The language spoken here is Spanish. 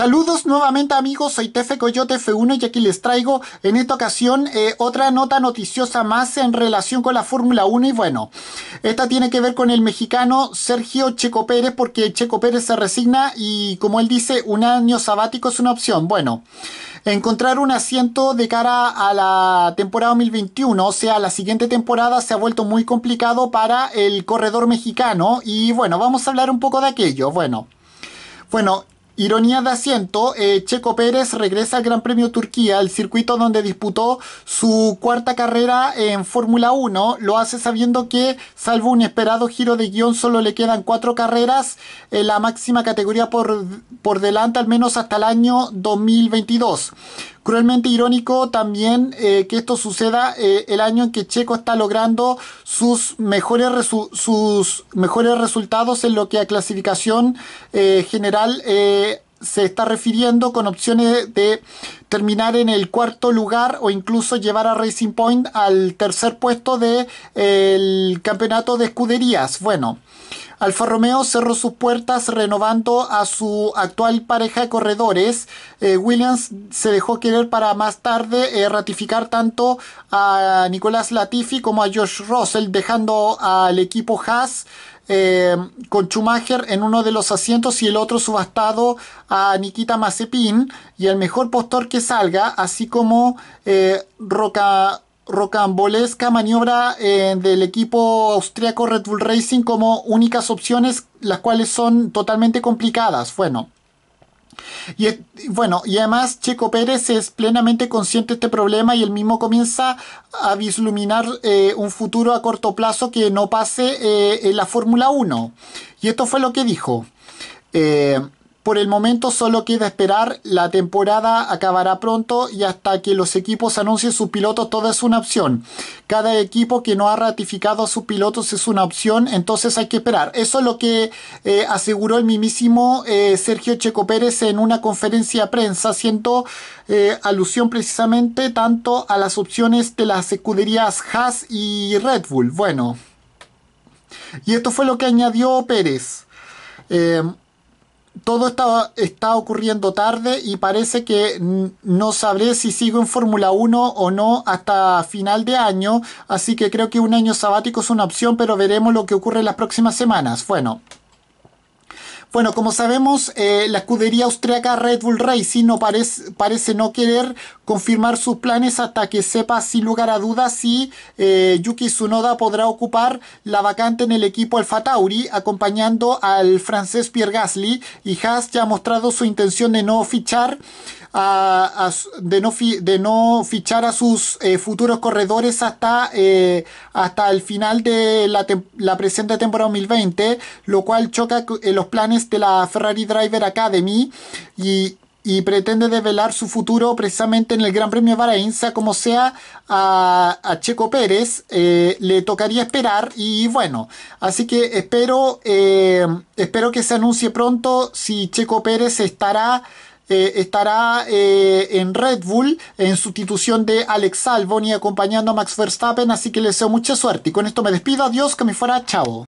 Saludos nuevamente amigos, soy Tefe Coyote F1 y aquí les traigo en esta ocasión eh, otra nota noticiosa más en relación con la Fórmula 1 y bueno, esta tiene que ver con el mexicano Sergio Checo Pérez porque Checo Pérez se resigna y como él dice, un año sabático es una opción. Bueno, encontrar un asiento de cara a la temporada 2021, o sea, la siguiente temporada se ha vuelto muy complicado para el corredor mexicano y bueno, vamos a hablar un poco de aquello. Bueno, bueno, Ironía de asiento, eh, Checo Pérez regresa al Gran Premio Turquía, el circuito donde disputó su cuarta carrera en Fórmula 1. Lo hace sabiendo que, salvo un esperado giro de guión, solo le quedan cuatro carreras en eh, la máxima categoría por, por delante, al menos hasta el año 2022. Realmente irónico también eh, que esto suceda eh, el año en que Checo está logrando sus mejores, sus mejores resultados en lo que a clasificación eh, general se está refiriendo con opciones de terminar en el cuarto lugar o incluso llevar a Racing Point al tercer puesto del de, el campeonato de escuderías. Bueno, Alfa Romeo cerró sus puertas renovando a su actual pareja de corredores. Eh, Williams se dejó querer para más tarde eh, ratificar tanto a Nicolás Latifi como a Josh Russell, dejando al equipo Haas eh, con Schumacher en uno de los asientos y el otro subastado a Nikita Mazepin. Y el mejor postor que salga, así como eh, roca, rocambolesca maniobra eh, del equipo austriaco Red Bull Racing como únicas opciones, las cuales son totalmente complicadas. Bueno. Y bueno, y además Checo Pérez es plenamente consciente de este problema y él mismo comienza a visluminar eh, un futuro a corto plazo que no pase en la Fórmula 1. Y esto fue lo que dijo por el momento solo queda esperar, la temporada acabará pronto y hasta que los equipos anuncien sus pilotos todo es una opción. Cada equipo que no ha ratificado a sus pilotos es una opción, entonces hay que esperar. Eso es lo que eh, aseguró el mismísimo eh, Sergio Checo Pérez en una conferencia de prensa, haciendo eh, alusión precisamente tanto a las opciones de las escuderías Haas y Red Bull. Bueno, y esto fue lo que añadió Pérez todo está, está ocurriendo tarde y parece que no sabré si sigo en Fórmula 1 o no hasta final de año, así que creo que un año sabático es una opción, pero veremos lo que ocurre en las próximas semanas. Bueno, bueno, como sabemos, eh, la escudería austriaca Red Bull Racing no parece, parece no querer confirmar sus planes hasta que sepa sin lugar a dudas si eh, Yuki Tsunoda podrá ocupar la vacante en el equipo Alfa Tauri, acompañando al francés Pierre Gasly, y Haas ya ha mostrado su intención de no fichar de, no fichar a sus eh, futuros corredores hasta, eh, hasta el final de la, presente temporada 2020, lo cual choca los planes de la Ferrari Driver Academy y, pretende develar su futuro precisamente en el Gran Premio de Bahrein, sea como sea a, Checo Pérez, eh, le tocaría esperar y bueno, así que espero, espero que se anuncie pronto si Checo Pérez estará eh, estará eh, en Red Bull en sustitución de Alex Albon y acompañando a Max Verstappen, así que les deseo mucha suerte. Y con esto me despido, adiós, que me fuera, chao.